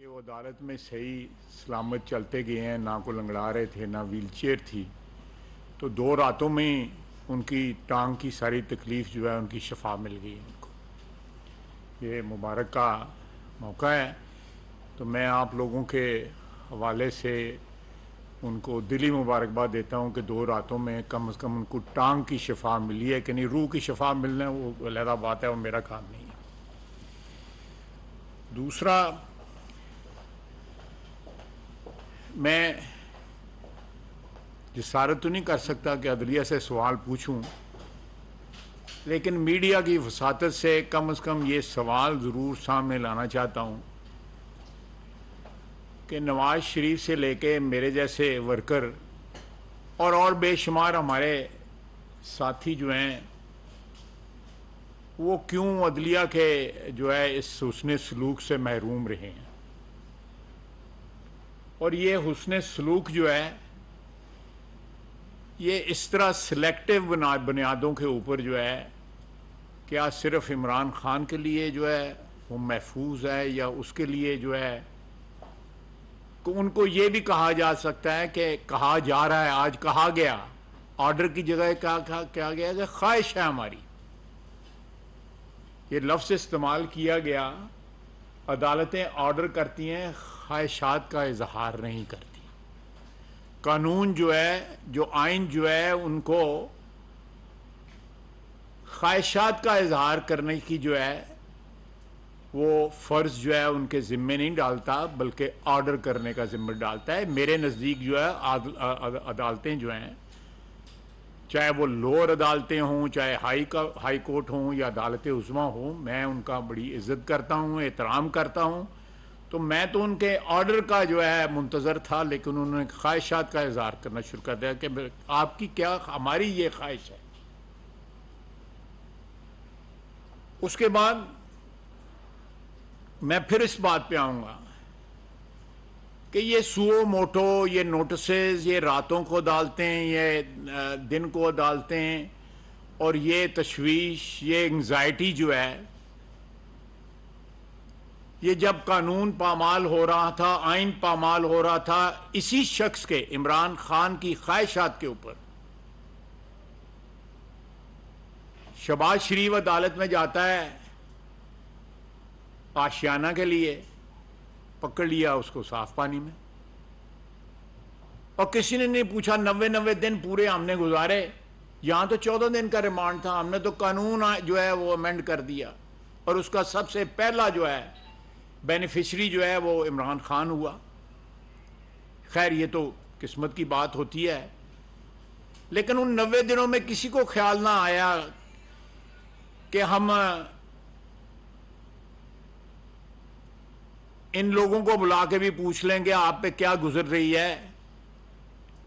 कि वो अदालत में सही सलामत चलते गए हैं ना को लंगड़ा रहे थे ना व्हील चेयर थी तो दो रातों में उनकी टांग की सारी तकलीफ़ जो है उनकी शफा मिल गई उनको ये मुबारक का मौका है तो मैं आप लोगों के हवाले से उनको दिली मुबारकबाद देता हूँ कि दो रातों में कम अज़ कम उनको टांग की शफा मिली है कि नहीं रूह की शफा मिलना वो अलहदा बात है वो मेरा काम नहीं है दूसरा मैं जसारत तो नहीं कर सकता कि अदलिया से सवाल पूछूं लेकिन मीडिया की वसात से कम अज़ कम ये सवाल ज़रूर सामने लाना चाहता हूँ कि नवाज शरीफ से लेके मेरे जैसे वर्कर और और बेशुमार हमारे साथी जो हैं वो क्यों अदलिया के जो है इस उसने सलूक से महरूम रहे हैं और ये हुसन सलूक जो है ये इस तरह सिलेक्टिव बना बुनियादों के ऊपर जो है क्या सिर्फ इमरान खान के लिए जो है वो महफूज है या उसके लिए जो है उनको ये भी कहा जा सकता है कि कहा जा रहा है आज कहा गया ऑर्डर की जगह क्या कहा क्या गया कि ख्वाहिश है हमारी ये लफ्ज़ इस्तेमाल किया गया अदालतें ऑर्डर करती हैं ख्वाहिशात का इजहार नहीं करती कानून जो है जो आइन जो है उनको ख्वाहिशात का इजहार करने की जो है वो फ़र्ज़ जो है उनके ज़िम्मे नहीं डालता बल्कि ऑर्डर करने का ज़िम्मे डालता है मेरे नज़दीक जो है अदालतें जो हैं चाहे वो लोअर अदालतें हों चाहे हाई का हाई कोर्ट हों या अदालत उजमा हों मैं उनका बड़ी इज़्ज़त करता हूँ एहतराम करता हूँ तो मैं तो उनके ऑर्डर का जो है मुंतज़र था लेकिन उन्होंने ख्वाहिशात का इजहार करना शुरू कर दिया कि आपकी क्या हमारी ये ख्वाहिश है उसके बाद मैं फिर इस बात पे आऊँगा कि ये सुओ मोटो ये नोटिस ये रातों को डालते हैं ये दिन को डालते हैं और ये तशवीश ये एंगजाइटी जो है ये जब कानून पामाल हो रहा था आइन पामाल हो रहा था इसी शख्स के इमरान खान की ख्वाहिशात के ऊपर शबाज शरीफ अदालत में जाता है आशियाना के लिए पकड़ लिया उसको साफ पानी में और किसी ने नहीं पूछा नब्बे नब्बे दिन पूरे हमने गुजारे यहां तो चौदह दिन का रिमांड था हमने तो कानून जो है वो अमेंड कर दिया और उसका सबसे पहला जो है बेनिफिशरी जो है वो इमरान खान हुआ खैर ये तो किस्मत की बात होती है लेकिन उन नबे दिनों में किसी को ख्याल ना आया कि हम इन लोगों को बुला के भी पूछ लेंगे आप पे क्या गुजर रही है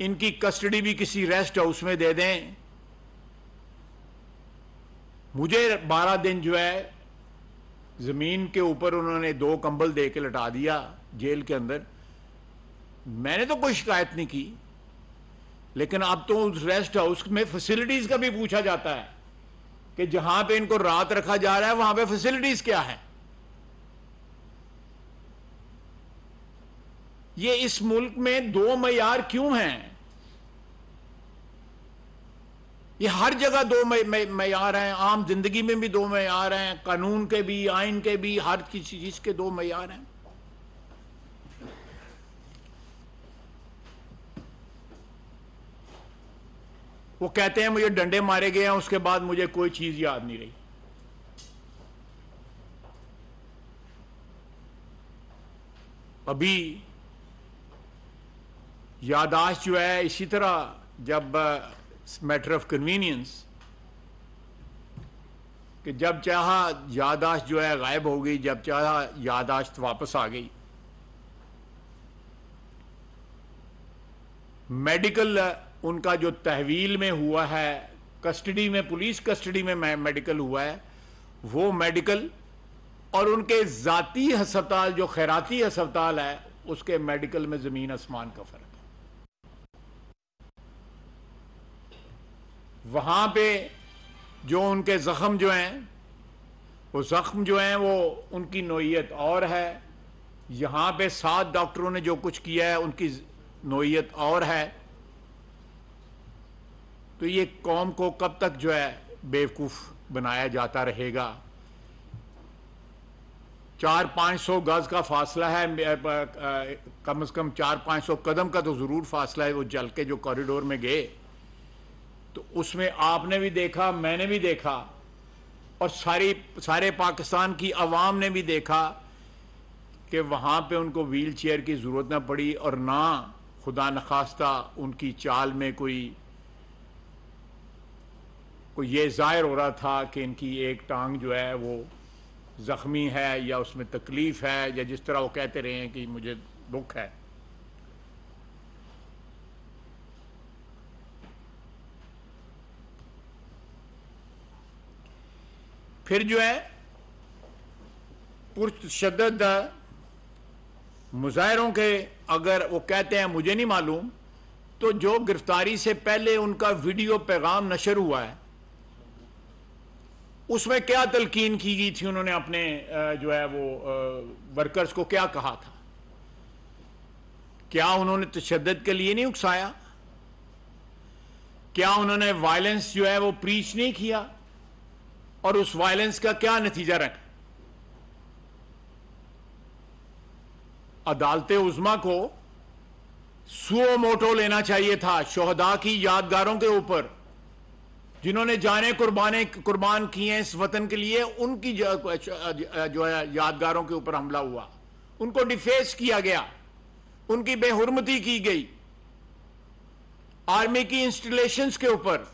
इनकी कस्टडी भी किसी रेस्ट हाउस में दे दें मुझे बारह दिन जो है ज़मीन के ऊपर उन्होंने दो कंबल दे के लटा दिया जेल के अंदर मैंने तो कोई शिकायत नहीं की लेकिन अब तो उस रेस्ट हाउस में फैसिलिटीज़ का भी पूछा जाता है कि जहां पे इनको रात रखा जा रहा है वहां पे फैसिलिटीज़ क्या है ये इस मुल्क में दो मैार क्यों हैं ये हर जगह दो मैार हैं आम जिंदगी में भी दो मैार हैं कानून के भी आइन के भी हर किसी चीज के दो मैार हैं वो कहते हैं मुझे डंडे मारे गए हैं उसके बाद मुझे कोई चीज याद नहीं रही अभी यादाश्त जो है इसी तरह जब मैटर ऑफ कन्वीनियंस कि जब चाह यादाश्त जो है गायब हो गई जब चाह यादाश्त वापस आ गई मेडिकल उनका जो तहवील में हुआ है कस्टडी में पुलिस कस्टडी में मेडिकल हुआ है वो मेडिकल और उनके ज़ाती हस्पताल जो खैराती हस्पताल है उसके मेडिकल में ज़मीन आसमान का फ़र्क वहाँ पे जो उनके ज़ख़म जो हैं वो ज़ख़म जो हैं वो उनकी नोयत और है यहाँ पे सात डॉक्टरों ने जो कुछ किया है उनकी नोयत और है तो ये कौम को कब तक जो है बेवकूफ़ बनाया जाता रहेगा चार पाँच सौ गज़ का फासला है कम से कम चार पाँच सौ कदम का तो ज़रूर फासला है वो जल के जो कॉरिडोर में गए तो उसमें आपने भी देखा मैंने भी देखा और सारी सारे पाकिस्तान की आवाम ने भी देखा कि वहाँ पे उनको व्हील चेयर की ज़रूरत ना पड़ी और ना खुदा नखास्ता उनकी चाल में कोई को ये ज़ाहिर हो रहा था कि इनकी एक टांग जो है वो ज़ख्मी है या उसमें तकलीफ़ है या जिस तरह वो कहते रहे हैं कि मुझे दुख है फिर जो है पुरशद मुजाहरों के अगर वो कहते हैं मुझे नहीं मालूम तो जो गिरफ्तारी से पहले उनका वीडियो पैगाम नशर हुआ है उसमें क्या तलकीन की गई थी उन्होंने अपने जो है वो वर्कर्स को क्या कहा था क्या उन्होंने तशद तो के लिए नहीं उकसाया क्या उन्होंने वायलेंस जो है वो प्रीच नहीं किया और उस वायलेंस का क्या नतीजा रहा अदालत उजमा को सुओ मोटो लेना चाहिए था शोहदा की यादगारों के ऊपर जिन्होंने जाने कुर्बाने कुर्बान किए इस वतन के लिए उनकी जो, जो है यादगारों के ऊपर हमला हुआ उनको डिफेस किया गया उनकी बेहरमती की गई आर्मी की इंस्टॉलेशंस के ऊपर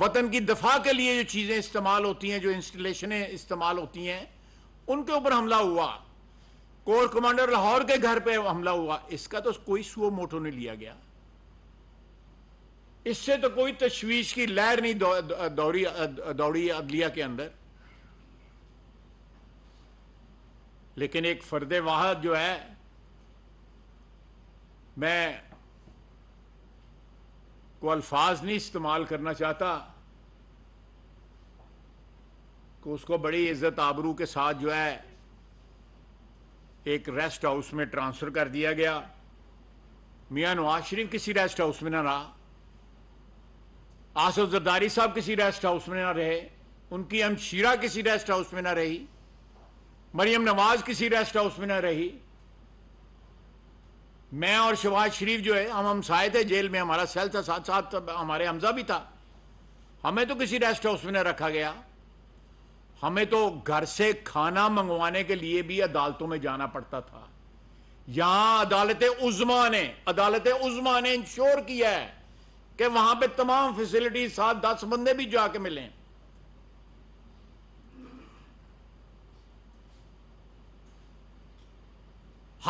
वतन की दफा के लिए जो चीज़ें इस्तेमाल होती हैं जो इंस्टॉलेशनें इस्तेमाल होती हैं उनके ऊपर हमला हुआ कोर कमांडर लाहौर के घर पे हमला हुआ इसका तो कोई सुओ मोटो नहीं लिया गया इससे तो कोई तशवीश की लहर नहीं दौड़ी दौड़ी अदलिया के अंदर लेकिन एक फर्द वाहद जो है मैं को अल्फाज नहीं इस्तेमाल करना चाहता को उसको बड़ी इज्जत आबरू के साथ जो है एक रेस्ट हाउस में ट्रांसफ़र कर दिया गया मियाँ नवाज शरीफ किसी रेस्ट हाउस में ना रहा आसफ जरदारी साहब किसी रेस्ट हाउस में ना रहे उनकी अमशीरा किसी रेस्ट हाउस में ना रही मरियम नवाज किसी रेस्ट हाउस में ना रही मैं और शहबाज शरीफ जो है हम हम साए थे जेल में हमारा सेल था साथ साथ हमारे हमजा भी था हमें तो किसी रेस्ट हाउस में न रखा गया हमें तो घर से खाना मंगवाने के लिए भी अदालतों में जाना पड़ता था यहां अदालत उजमा ने अदालत उजमा ने इंश्योर किया है कि वहां पे तमाम फैसिलिटी साथ दस बंदे भी जाके मिले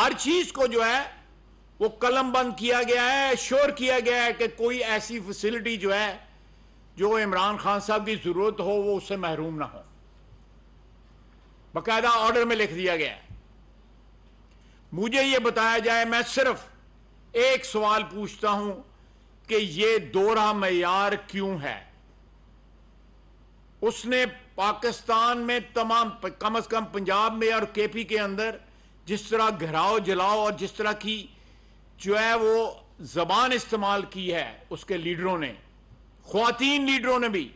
हर चीज को जो है वो कलम बंद किया गया है श्योर किया गया है कि कोई ऐसी फैसिलिटी जो है जो इमरान खान साहब की जरूरत हो वो उससे महरूम ना हो बाकायदा ऑर्डर में लिख दिया गया है मुझे ये बताया जाए मैं सिर्फ एक सवाल पूछता हूं कि ये दोहरा मैार क्यों है उसने पाकिस्तान में तमाम कम अज कम पंजाब में और केपी के अंदर जिस तरह घराव जलाओ और जिस तरह की जो है वो जबान इस्तेमाल की है उसके लीडरों ने खातन लीडरों ने भी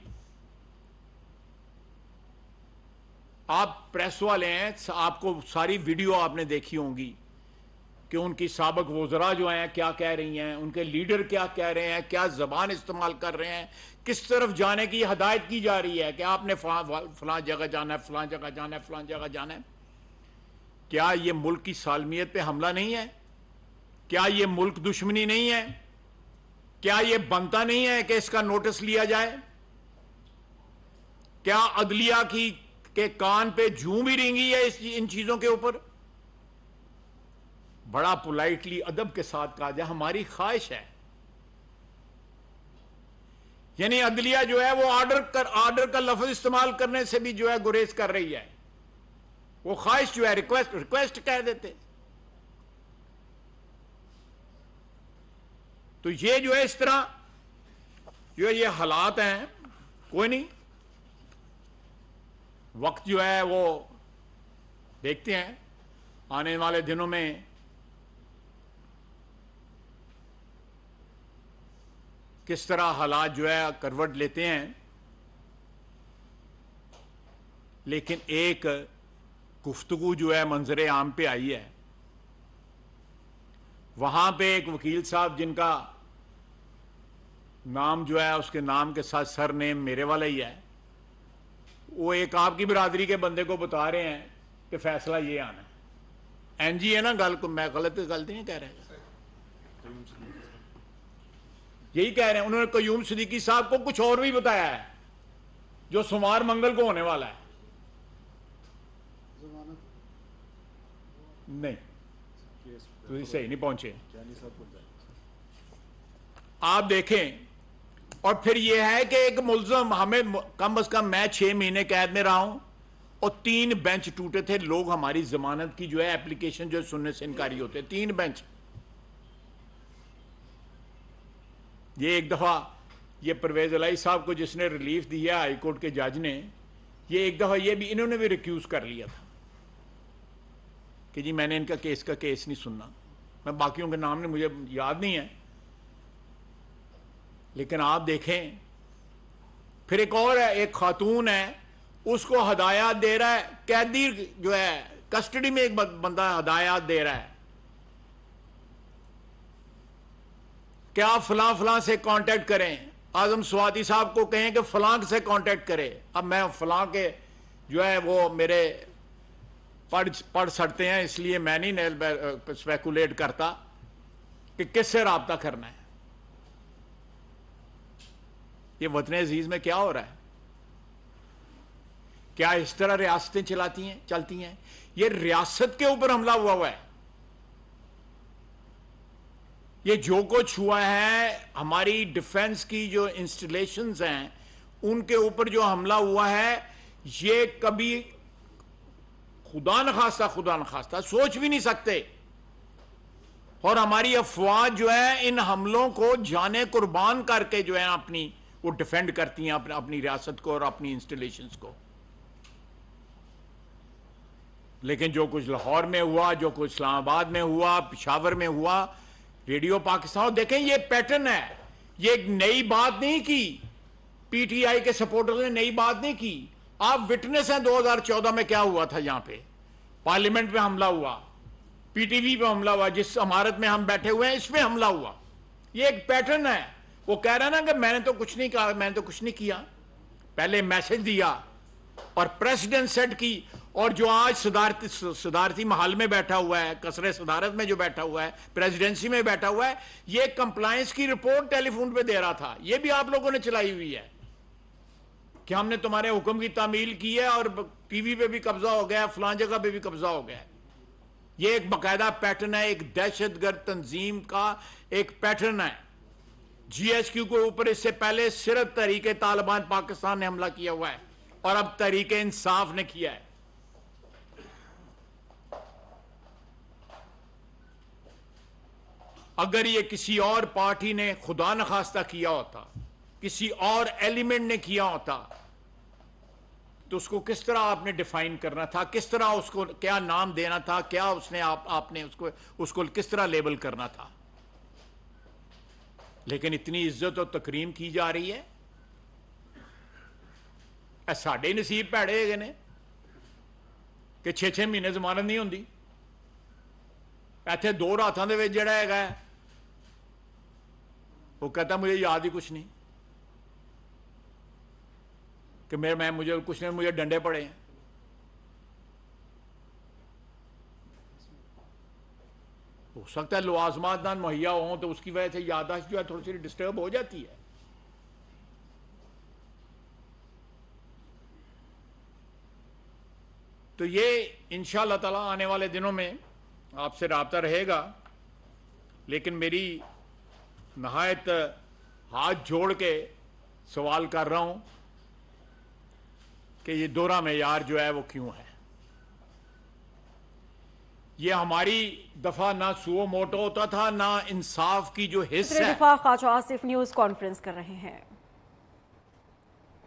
आप प्रेस वाले हैं आपको सारी वीडियो आपने देखी होंगी कि उनकी सबक वजरा जो हैं क्या कह रही हैं उनके लीडर क्या कह रहे हैं क्या जबान इस्तेमाल कर रहे हैं किस तरफ जाने की हदायत की जा रही है कि आपने फला जगह जाना है फला जगह जाना है फलां जगह जाना है क्या ये मुल्क की सालमियत पे हमला नहीं है क्या यह मुल्क दुश्मनी नहीं है क्या यह बनता नहीं है कि इसका नोटिस लिया जाए क्या अदलिया की के कान पे जू भी रेंगी है इस इन चीजों के ऊपर बड़ा पोलाइटली अदब के साथ कहा जाए हमारी ख्वाहिश है यानी अदलिया जो है वो ऑर्डर कर ऑर्डर का लफ्ज इस्तेमाल करने से भी जो है गुरेज कर रही है वो ख्वाहिश जो है रिक्वेस्ट रिक्वेस्ट कह देते तो ये जो है इस तरह जो ये हालात हैं कोई नहीं वक्त जो है वो देखते हैं आने वाले दिनों में किस तरह हालात जो है करवट लेते हैं लेकिन एक गुफ्तगु जो है मंजर आम पे आई है वहां पे एक वकील साहब जिनका नाम जो है उसके नाम के साथ सर नेम मेरे वाला ही है वो एक आपकी बिरादरी के बंदे को बता रहे हैं कि फैसला ये आना है एन जी है ना गल को मैं गलत गलत नहीं कह रहा यही कह रहे हैं उन्होंने कयूम सदीकी साहब को कुछ और भी बताया है जो सोमवार मंगल को होने वाला है नहीं तो नहीं पहुंचे आप देखें और फिर यह है कि एक मुलजम हमें कम अज कम मैं छह महीने कैद में रहा हूं और तीन बेंच टूटे थे लोग हमारी जमानत की जो है एप्लीकेशन जो है सुनने से इनकारी होते तीन बेंच ये एक दफा ये परवेज अलाई साहब को जिसने रिलीफ दिया हाईकोर्ट के जज ने ये एक दफा ये भी इन्होंने भी रिक्यूज कर लिया था कि जी मैंने इनका केस का केस नहीं सुनना मैं बाकियों के नाम ने मुझे याद नहीं है लेकिन आप देखें फिर एक और है एक खातून है उसको हदायत दे रहा है कैदी जो है कस्टडी में एक बंदा हदायत दे रहा है क्या आप फलां फलां से कांटेक्ट करें आजम स्वाति साहब को कहें कि फलांक से कांटेक्ट करें अब मैं फलां के जो है वो मेरे पढ़ पढ़ सकते हैं इसलिए मैं नहीं स्पेकुलेट करता कि किससे रबता करना है ये वतन अजीज में क्या हो रहा है क्या इस तरह रियासतें चलाती हैं चलती हैं ये रियासत के ऊपर हमला हुआ हुआ है ये जो कुछ हुआ है हमारी डिफेंस की जो इंस्टॉलेशंस हैं उनके ऊपर जो हमला हुआ है ये कभी खुदा न खास्ता खुदा न खास्ता सोच भी नहीं सकते और हमारी अफवाज जो है इन हमलों को जाने कुर्बान करके जो है अपनी वो डिफेंड करती हैं अपनी अपनी रियासत को और अपनी इंस्टॉलेशन को लेकिन जो कुछ लाहौर में हुआ जो कुछ इस्लामाबाद में हुआ पिशावर में हुआ रेडियो पाकिस्तान देखें ये पैटर्न है ये एक नई बात नहीं की पीटीआई के सपोर्टर्स ने नई बात नहीं की आप विटनेस हैं 2014 में क्या हुआ था यहां पे पार्लियामेंट में हमला हुआ पीटीवी पे हमला हुआ जिस इमारत में हम बैठे हुए हैं इस हमला हुआ ये एक पैटर्न है वो कह रहा ना कि मैंने तो कुछ नहीं कहा मैंने तो कुछ नहीं किया पहले मैसेज दिया और प्रेसिडेंट सेट की और जो आज सदारती सदारती महल में बैठा हुआ है कसरे सदारत में जो बैठा हुआ है प्रेसिडेंसी में बैठा हुआ है ये कंप्लायंस की रिपोर्ट टेलीफोन पे दे रहा था ये भी आप लोगों ने चलाई हुई है कि हमने तुम्हारे हुक्म की तामील की है और टीवी पे भी कब्जा हो गया है फलां जगह पे भी कब्जा हो गया है ये एक बाकायदा पैटर्न है एक दहशत गर्द तंजीम का एक पैटर्न है जीएसक्यू के ऊपर इससे पहले सिर्फ तरीके तालिबान पाकिस्तान ने हमला किया हुआ है और अब तरीके इंसाफ ने किया है अगर ये किसी और पार्टी ने खुदा नखास्ता किया होता किसी और एलिमेंट ने किया होता तो उसको किस तरह आपने डिफाइन करना था किस तरह उसको क्या नाम देना था क्या उसने आप आपने उसको उसको किस तरह लेबल करना था लेकिन इतनी इज्जत और तकरीम की जा रही है साढ़े नसीब भैड़े है ने कि छे छे महीने जमानत नहीं होंगी इतने दो रातों के जड़ा है वो कहता मुझे याद ही कुछ नहीं कि मेरे मैं मुझे कुछ ने मुझे डंडे पड़े हैं हो सकता है लवाजमात दान मुहैया हों तो उसकी वजह से यादाश्त जो है थोड़ी सी डिस्टर्ब हो जाती है तो ये इनशा ताला आने वाले दिनों में आपसे रबता रहेगा लेकिन मेरी नहायत हाथ जोड़ के सवाल कर रहा हूँ कि ये दौरा मैार जो है वो क्यों है ये हमारी दफा ना सुओ मोटो होता था ना इंसाफ की जो हिस्सा दफा ख्वाजा आसिफ न्यूज कॉन्फ्रेंस कर रहे हैं